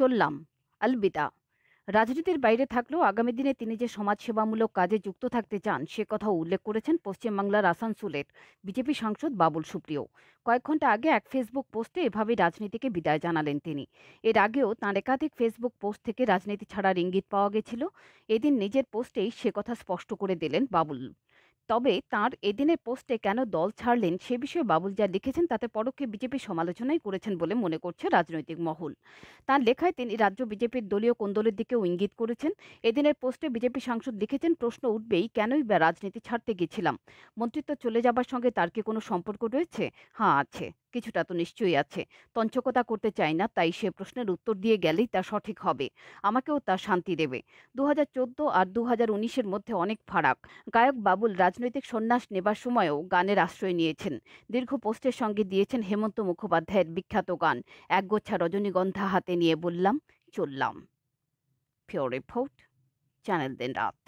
চললাম আলবিদা রাজনীতির বাইরে থাকলেও আগামী দিনে তিনি যে সমাজসেবামূলক কাজে যুক্ত থাকতে চান সে কথাও উল্লেখ করেছেন পশ্চিমবাংলার আসানসোলের বিজেপি সাংসদ বাবুল সুপ্রিয় কয়েক ঘন্টা আগে এক ফেসবুক পোস্টে এভাবে রাজনীতিকে বিদায় জানালেন তিনি এর আগেও তাঁর একাধিক ফেসবুক পোস্ট থেকে রাজনীতি ছাড়ার ইঙ্গিত পাওয়া গেছিল এদিন নিজের পোস্টেই সে কথা স্পষ্ট করে দিলেন বাবুল তবে তার এদিনের পোস্টে কেন দল ছাড়লেন সে বিষয়ে বাবুল যা লিখেছেন তাতে পরোক্ষে বিজেপি সমালোচনাই করেছেন বলে মনে করছে রাজনৈতিক মহল তার লেখায় তিনি রাজ্য বিজেপির দলীয় কোন্দলের দিকেও ইঙ্গিত করেছেন এদিনের পোস্টে বিজেপি সাংসদ লিখেছেন প্রশ্ন উঠবেই কেনই বা রাজনীতি ছাড়তে গেছিলাম মন্ত্রিত্ব চলে যাবার সঙ্গে তার কি কোনো সম্পর্ক রয়েছে হ্যাঁ আছে কিছুটা তো নিশ্চয়ই আছে তঞ্চকতা করতে চায় না তাই সে প্রশ্নের উত্তর দিয়ে গেলেই তা সঠিক হবে আমাকেও তা শান্তি দেবে দু আর দু হাজার উনিশের মধ্যে অনেক ফারাক গায়ক বাবুল রাজনৈতিক সন্ন্যাস নেবার সময়ও গানের আশ্রয় নিয়েছেন দীর্ঘ পোস্টের সঙ্গে দিয়েছেন হেমন্ত মুখোপাধ্যায়ের বিখ্যাত গান একগোচ্ছা রজনীগন্ধা হাতে নিয়ে বললাম চললাম ফিওর রিপোর্ট চ্যানেল দিন রাত